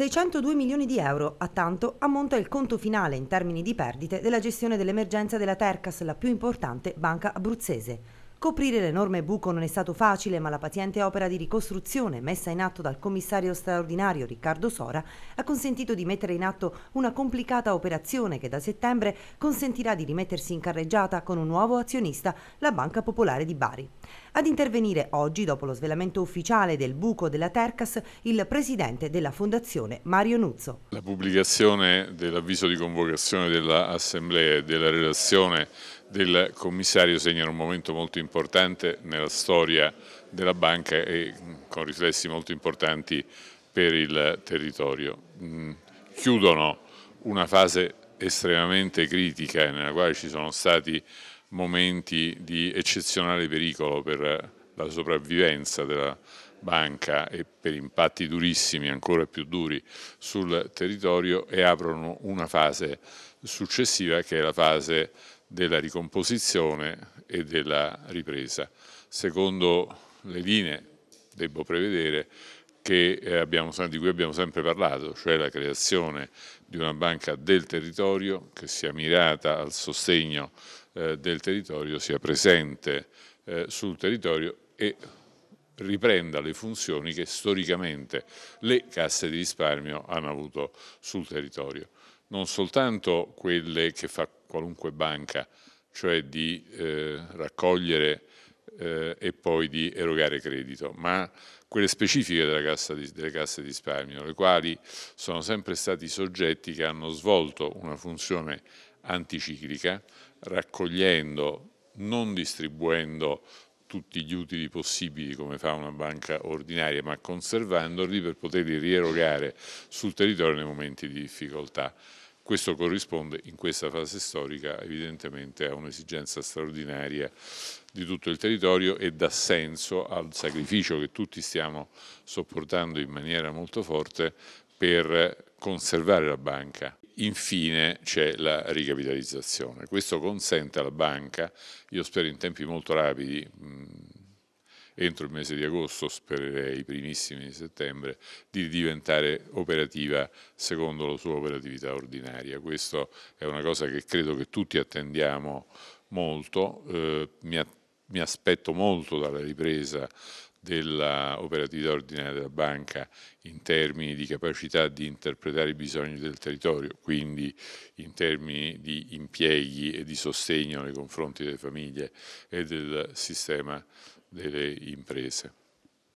602 milioni di euro, a tanto ammonta il conto finale in termini di perdite della gestione dell'emergenza della Tercas, la più importante banca abruzzese. Coprire l'enorme buco non è stato facile, ma la paziente opera di ricostruzione messa in atto dal commissario straordinario Riccardo Sora ha consentito di mettere in atto una complicata operazione che da settembre consentirà di rimettersi in carreggiata con un nuovo azionista, la Banca Popolare di Bari. Ad intervenire oggi, dopo lo svelamento ufficiale del buco della Tercas, il presidente della Fondazione Mario Nuzzo. La pubblicazione dell'avviso di convocazione dell'Assemblea e della relazione del commissario segnano un momento molto importante nella storia della banca e con riflessi molto importanti per il territorio. Mm, chiudono una fase estremamente critica nella quale ci sono stati momenti di eccezionale pericolo per la sopravvivenza della banca e per impatti durissimi, ancora più duri, sul territorio e aprono una fase successiva che è la fase della ricomposizione e della ripresa. Secondo le linee, devo prevedere, eh, abbiamo, di cui abbiamo sempre parlato, cioè la creazione di una banca del territorio che sia mirata al sostegno eh, del territorio, sia presente eh, sul territorio e riprenda le funzioni che storicamente le casse di risparmio hanno avuto sul territorio. Non soltanto quelle che fa qualunque banca, cioè di eh, raccogliere eh, e poi di erogare credito, ma quelle specifiche di, delle casse di risparmio, le quali sono sempre stati soggetti che hanno svolto una funzione anticiclica, raccogliendo, non distribuendo tutti gli utili possibili come fa una banca ordinaria, ma conservandoli per poterli rierogare sul territorio nei momenti di difficoltà. Questo corrisponde in questa fase storica evidentemente a un'esigenza straordinaria di tutto il territorio e dà senso al sacrificio che tutti stiamo sopportando in maniera molto forte per conservare la banca. Infine c'è la ricapitalizzazione. Questo consente alla banca, io spero in tempi molto rapidi, entro il mese di agosto, spererei i primissimi di settembre, di diventare operativa secondo la sua operatività ordinaria. Questa è una cosa che credo che tutti attendiamo molto, eh, mi, mi aspetto molto dalla ripresa dell'operatività ordinaria della banca in termini di capacità di interpretare i bisogni del territorio, quindi in termini di impieghi e di sostegno nei confronti delle famiglie e del sistema delle imprese.